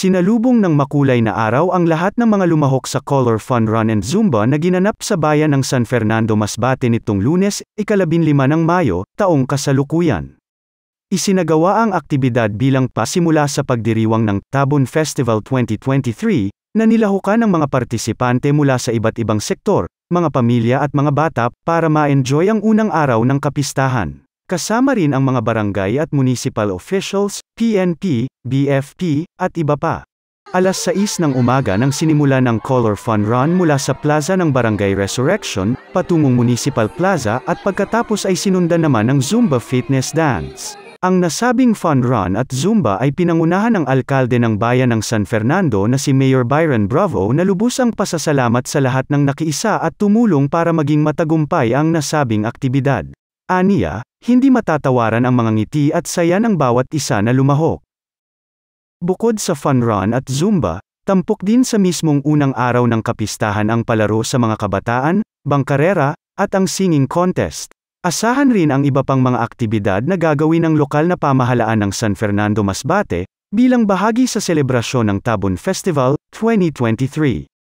Sinalubong ng makulay na araw ang lahat ng mga lumahok sa Color Fun Run and Zumba na ginanap sa bayan ng San Fernando Masbate nitong lunes, ikalabinlima ng Mayo, taong kasalukuyan. Isinagawa ang aktibidad bilang pasimula sa pagdiriwang ng Tabon Festival 2023, na nilahukan ng mga partisipante mula sa iba't ibang sektor, mga pamilya at mga bata para ma-enjoy ang unang araw ng kapistahan. Kasama rin ang mga barangay at municipal officials, PNP, BFP, at iba pa. Alas 6 ng umaga nang sinimulan ang Color Fun Run mula sa plaza ng Barangay Resurrection, patungong Municipal Plaza at pagkatapos ay sinundan naman ng Zumba Fitness Dance. Ang nasabing fun run at Zumba ay pinangunahan ng alkalde ng bayan ng San Fernando na si Mayor Byron Bravo na lubos ang pasasalamat sa lahat ng nakiisa at tumulong para maging matagumpay ang nasabing aktibidad aniya, hindi matatawaran ang mga ngiti at saya ng bawat isa na lumahok. Bukod sa fun run at Zumba, tampok din sa mismong unang araw ng kapistahan ang palaro sa mga kabataan, bangkarera, at ang singing contest. Asahan rin ang iba pang mga aktibidad na gagawin ng lokal na pamahalaan ng San Fernando Masbate, bilang bahagi sa selebrasyon ng Tabon Festival 2023.